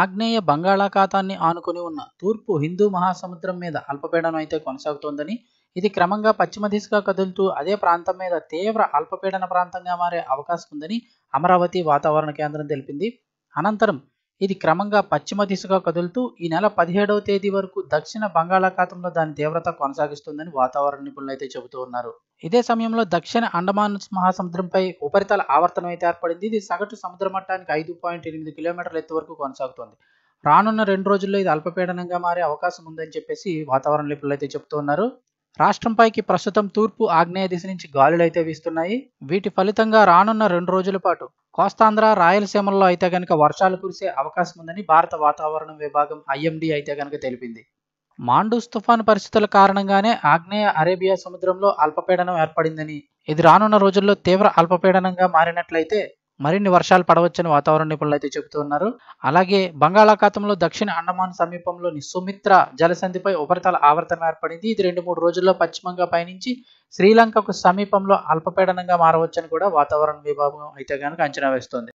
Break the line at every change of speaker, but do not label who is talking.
ఆగ్నేయ బంగాళాఖాతాన్ని ఆనుకుని ఉన్న తూర్పు హిందూ మహాసముద్రం మీద అల్పపీడనం అయితే కొనసాగుతోందని ఇది క్రమంగా పశ్చిమ దిశగా కదులుతూ అదే ప్రాంతం మీద తీవ్ర అల్పపీడన ప్రాంతంగా మారే అవకాశం ఉందని అమరావతి వాతావరణ కేంద్రం తెలిపింది అనంతరం ఇది క్రమంగా పశ్చిమ దిశగా కదులుతూ ఈ నెల పదిహేడవ తేదీ వరకు దక్షిణ బంగాళాఖాతంలో దాని తీవ్రత కొనసాగిస్తుందని వాతావరణ నిపుణులు అయితే చెబుతూ ఉన్నారు ఇదే సమయంలో దక్షిణ అండమాన్ మహాసముద్రంపై ఉపరితల ఆవర్తనం అయితే ఏర్పడింది ఇది సగటు సముద్ర మట్టానికి ఐదు పాయింట్ ఎనిమిది కిలోమీటర్ల ఎత్తు వరకు కొనసాగుతోంది రానున్న రెండు రోజుల్లో ఇది అల్పపీడనంగా మారే అవకాశం ఉందని చెప్పేసి వాతావరణ నిపుణులు అయితే చెబుతూ ఉన్నారు రాష్ట్రంపైకి ప్రస్తుతం తూర్పు ఆగ్నేయ దిశ నుంచి గాలులైతే వీస్తున్నాయి వీటి ఫలితంగా రానున్న రెండు రోజుల పాటు కోస్తాంధ్ర రాయలసీమల్లో అయితే కనుక వర్షాలు కురిసే అవకాశం ఉందని భారత వాతావరణ విభాగం ఐఎండి అయితే కనుక తెలిపింది మాండూస్ తుఫాను పరిస్థితుల కారణంగానే ఆగ్నేయ అరేబియా సముద్రంలో అల్పపీడనం ఏర్పడిందని ఇది రానున్న రోజుల్లో తీవ్ర అల్పపీడనంగా మారినట్లయితే మరిన్ని వర్షాలు పడవచ్చని వాతావరణ నిపుణులు అయితే చెబుతున్నారు అలాగే బంగాళాఖాతంలో దక్షిణ అండమాన్ సమీపంలోని సుమిత్ర జలసంధిపై ఉపరితల ఆవర్తనం ఏర్పడింది ఇది రెండు మూడు రోజుల్లో పశ్చిమంగా పయనించి శ్రీలంకకు సమీపంలో అల్పపీడనంగా మారవచ్చని కూడా వాతావరణ విభాగం అయితే కనుక అంచనా వేస్తోంది